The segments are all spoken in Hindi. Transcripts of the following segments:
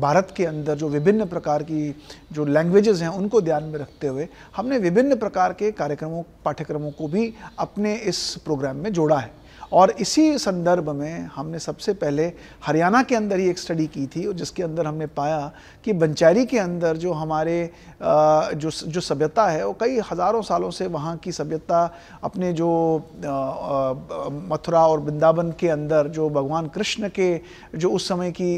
भारत के अंदर जो विभिन्न प्रकार की जो लैंग्वेजेस हैं उनको ध्यान में रखते हुए हमने विभिन्न प्रकार के कार्यक्रमों पाठ्यक्रमों को भी अपने इस प्रोग्राम में जोड़ा है और इसी संदर्भ में हमने सबसे पहले हरियाणा के अंदर ही एक स्टडी की थी और जिसके अंदर हमने पाया कि बंचारी के अंदर जो हमारे जो जो सभ्यता है वो कई हज़ारों सालों से वहाँ की सभ्यता अपने जो मथुरा और वृंदावन के अंदर जो भगवान कृष्ण के जो उस समय की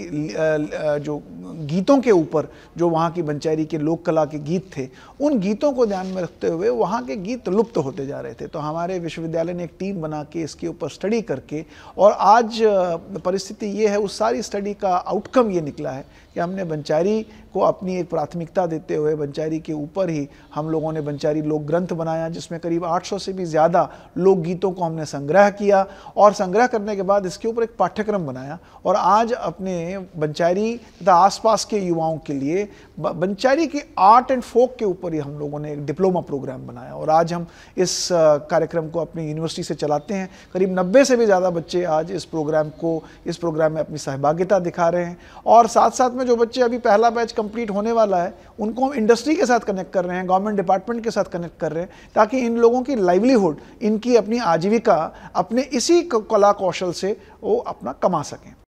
जो गीतों के ऊपर जो वहाँ की बंचारी के लोक कला के गीत थे उन गीतों को ध्यान में रखते हुए वहाँ के गीत लुप्त होते जा रहे थे तो हमारे विश्वविद्यालय ने एक टीम बना के इसके ऊपर स्टडी करके और आज परिस्थिति ये है उस सारी स्टडी का आउटकम ये निकला है कि हमने बंचारी को अपनी एक प्राथमिकता देते हुए बंचारी के ऊपर ही हम लोगों ने बंचारी लोक ग्रंथ बनाया जिसमें करीब 800 से भी ज़्यादा लोकगीतों को हमने संग्रह किया और संग्रह करने के बाद इसके ऊपर एक पाठ्यक्रम बनाया और आज अपने बंचारी तथा आसपास के युवाओं के लिए बंचारी के आर्ट एंड फोक के ऊपर ही हम लोगों ने एक डिप्लोमा प्रोग्राम बनाया और आज हम इस कार्यक्रम को अपनी यूनिवर्सिटी से चलाते हैं करीब नब्बे से भी ज़्यादा बच्चे आज इस प्रोग्राम को इस प्रोग्राम में अपनी सहभागिता दिखा रहे हैं और साथ साथ में जो बच्चे अभी पहला बैच कंप्लीट होने वाला है उनको हम इंडस्ट्री के साथ कनेक्ट कर रहे हैं गवर्नमेंट डिपार्टमेंट के साथ कनेक्ट कर रहे हैं ताकि इन लोगों की लाइवलीहुड इनकी अपनी आजीविका अपने इसी कला कौशल से वो अपना कमा सकें